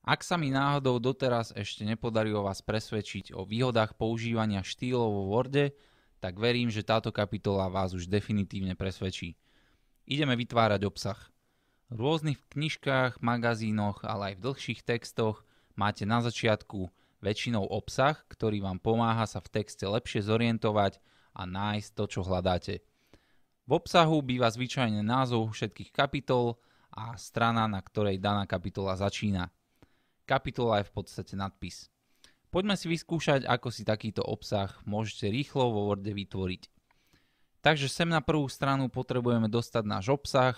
Ak sa mi náhodou doteraz ešte nepodarilo vás presvedčiť o výhodách používania štýlov vo Worde, tak verím, že táto kapitola vás už definitívne presvedčí. Ideme vytvárať obsah. V rôznych knižkách, magazínoch, ale aj v dlhších textoch máte na začiatku väčšinou obsah, ktorý vám pomáha sa v texte lepšie zorientovať a nájsť to, čo hľadáte. V obsahu býva zvyčajne názov všetkých kapitol a strana, na ktorej daná kapitola začína – kapitola je v podstate nadpis. Poďme si vyskúšať, ako si takýto obsah môžete rýchlo vo Worde vytvoriť. Takže sem na prvú stranu potrebujeme dostať náš obsah.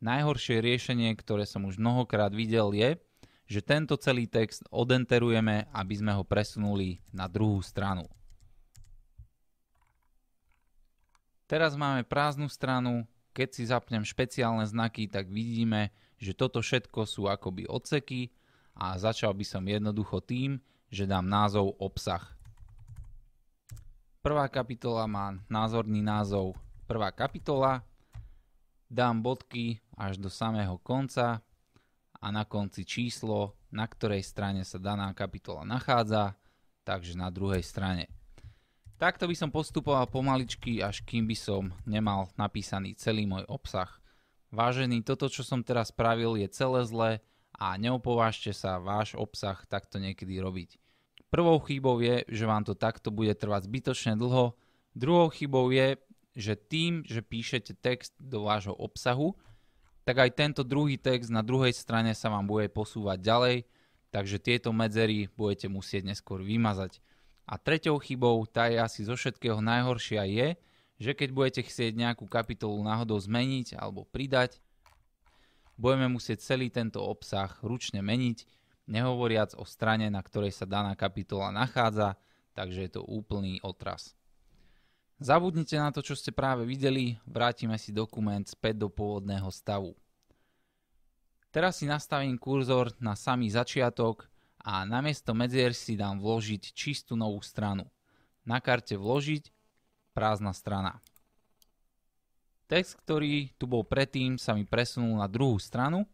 Najhoršie riešenie, ktoré som už mnohokrát videl, je, že tento celý text odenterujeme, aby sme ho presunuli na druhú stranu. Teraz máme prázdnu stranu, keď si zapnem špeciálne znaky, tak vidíme, že toto všetko sú akoby odseky, a začal by som jednoducho tým, že dám názov obsah. Prvá kapitola má názorný názov prvá kapitola, dám bodky až do samého konca a na konci číslo, na ktorej strane sa daná kapitola nachádza, takže na druhej strane. Takto by som postupoval pomaličky, až kým by som nemal napísaný celý môj obsah. Vážený, toto, čo som teraz spravil, je celé zlé, a neopovážte sa váš obsah takto niekedy robiť. Prvou chybou je, že vám to takto bude trvať zbytočne dlho. Druhou chybou je, že tým, že píšete text do vášho obsahu, tak aj tento druhý text na druhej strane sa vám bude posúvať ďalej, takže tieto medzery budete musieť neskôr vymazať. A treťou chybou, tá je asi zo všetkého najhoršia je, že keď budete chcieť nejakú kapitolu náhodou zmeniť alebo pridať, budeme musieť celý tento obsah ručne meniť, nehovoriac o strane, na ktorej sa daná kapitola nachádza, takže je to úplný otras. Zabudnite na to, čo ste práve videli, vrátime si dokument späť do pôvodného stavu. Teraz si nastavím kurzor na samý začiatok a namiesto medzier si dám vložiť čistú novú stranu. Na karte vložiť prázdna strana. Text, ktorý tu bol predtým, sa mi presunul na druhú stranu.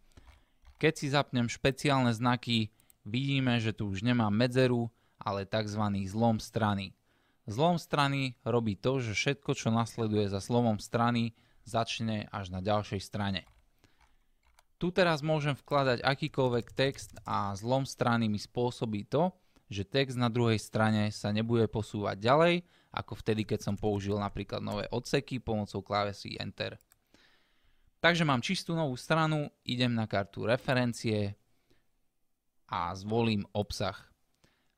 Keď si zapnem špeciálne znaky, vidíme, že tu už nemám medzeru, ale tzv. zlom strany. Zlom strany robí to, že všetko, čo nasleduje za slovom strany, začne až na ďalšej strane. Tu teraz môžem vkladať akýkoľvek text a zlom strany mi spôsobí to, že text na druhej strane sa nebude posúvať ďalej, ako vtedy, keď som použil napríklad nové odseky pomocou klávesy Enter. Takže mám čistú novú stranu, idem na kartu referencie a zvolím obsah.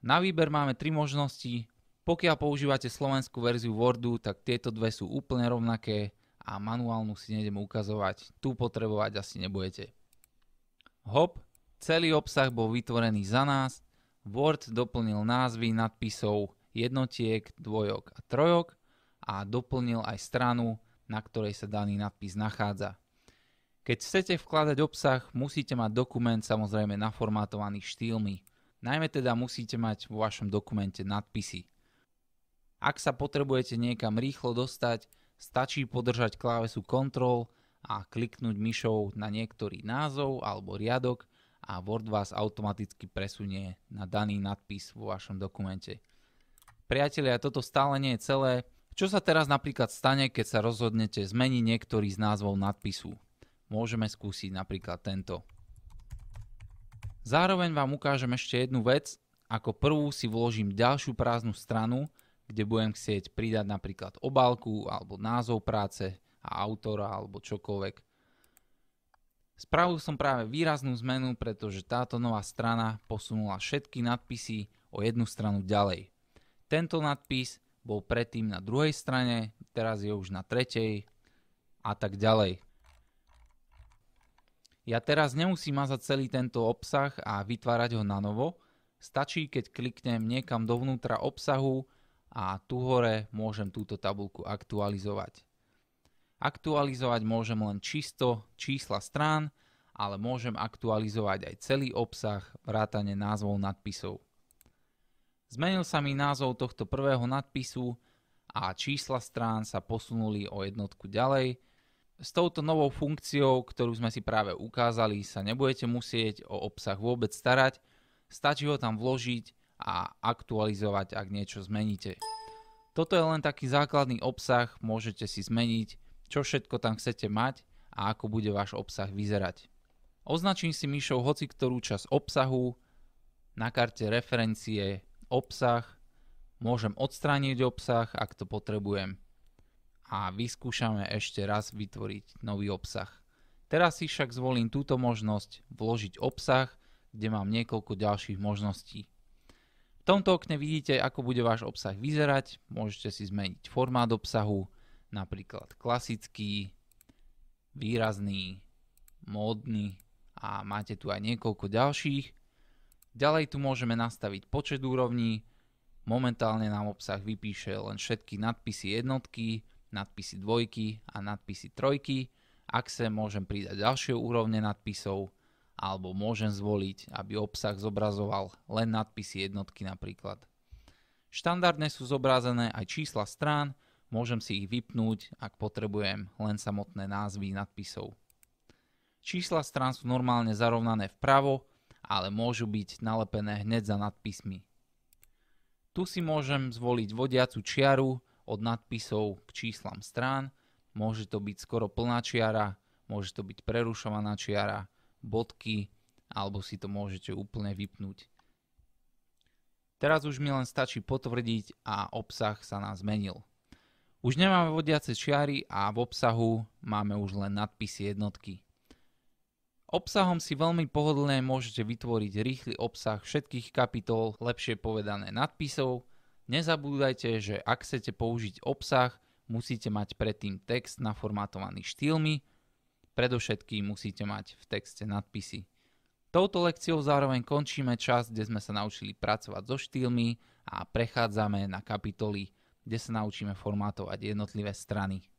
Na výber máme tri možnosti. Pokiaľ používate slovenskú verziu Wordu, tak tieto dve sú úplne rovnaké a manuálnu si nejdem ukazovať. Tu potrebovať asi nebudete. Hop, celý obsah bol vytvorený za nás Word doplnil názvy nadpisov jednotiek, dvojok a trojok a doplnil aj stranu, na ktorej sa daný nadpis nachádza. Keď chcete vkladať obsah, musíte mať dokument samozrejme naformátovaný štýlmi. Najmä teda musíte mať vo vašom dokumente nadpisy. Ak sa potrebujete niekam rýchlo dostať, stačí podržať klávesu Ctrl a kliknúť myšou na niektorý názov alebo riadok a Word vás automaticky presunie na daný nadpis vo vašom dokumente. Priatelia, toto stále nie je celé. Čo sa teraz napríklad stane, keď sa rozhodnete zmeniť niektorý z názvov nadpisu? Môžeme skúsiť napríklad tento. Zároveň vám ukážem ešte jednu vec. Ako prvú si vložím ďalšiu prázdnu stranu, kde budem chcieť pridať napríklad obálku alebo názov práce a autora alebo čokoľvek. Spravil som práve výraznú zmenu, pretože táto nová strana posunula všetky nadpisy o jednu stranu ďalej. Tento nadpis bol predtým na druhej strane, teraz je už na tretej a tak ďalej. Ja teraz nemusím mazať celý tento obsah a vytvárať ho na novo, stačí keď kliknem niekam dovnútra obsahu a tu hore môžem túto tabulku aktualizovať. Aktualizovať môžem len čisto čísla strán, ale môžem aktualizovať aj celý obsah vrátane názvov nadpisov. Zmenil sa mi názov tohto prvého nadpisu a čísla strán sa posunuli o jednotku ďalej. S touto novou funkciou, ktorú sme si práve ukázali, sa nebudete musieť o obsah vôbec starať, stačí ho tam vložiť a aktualizovať, ak niečo zmeníte. Toto je len taký základný obsah, môžete si zmeniť čo všetko tam chcete mať a ako bude váš obsah vyzerať. Označím si myšou hoci ktorú časť obsahu, na karte referencie obsah, môžem odstrániť obsah, ak to potrebujem. A vyskúšame ešte raz vytvoriť nový obsah. Teraz si však zvolím túto možnosť vložiť obsah, kde mám niekoľko ďalších možností. V tomto okne vidíte, ako bude váš obsah vyzerať, môžete si zmeniť formát obsahu, napríklad klasický, výrazný, módny a máte tu aj niekoľko ďalších. Ďalej tu môžeme nastaviť počet úrovní, momentálne nám obsah vypíše len všetky nadpisy jednotky, nadpisy dvojky a nadpisy trojky. Ak sa môžem pridať ďalšie úrovne nadpisov, alebo môžem zvoliť, aby obsah zobrazoval len nadpisy jednotky napríklad. Štandardne sú zobrazené aj čísla strán, Môžem si ich vypnúť, ak potrebujem, len samotné názvy nadpisov. Čísla strán sú normálne zarovnané vpravo, ale môžu byť nalepené hneď za nadpismi. Tu si môžem zvoliť vodiacu čiaru od nadpisov k číslam strán, môže to byť skoro plná čiara, môže to byť prerušovaná čiara, bodky, alebo si to môžete úplne vypnúť. Teraz už mi len stačí potvrdiť a obsah sa nám zmenil. Už nemáme vodiace čiary a v obsahu máme už len nadpisy jednotky. Obsahom si veľmi pohodlne môžete vytvoriť rýchly obsah všetkých kapitol, lepšie povedané nadpisov. Nezabúdajte, že ak chcete použiť obsah, musíte mať predtým text naformatovaný štýlmi, predovšetkým musíte mať v texte nadpisy. Touto lekciou zároveň končíme čas, kde sme sa naučili pracovať so štýlmi a prechádzame na kapitoly kde sa naučíme formátovať jednotlivé strany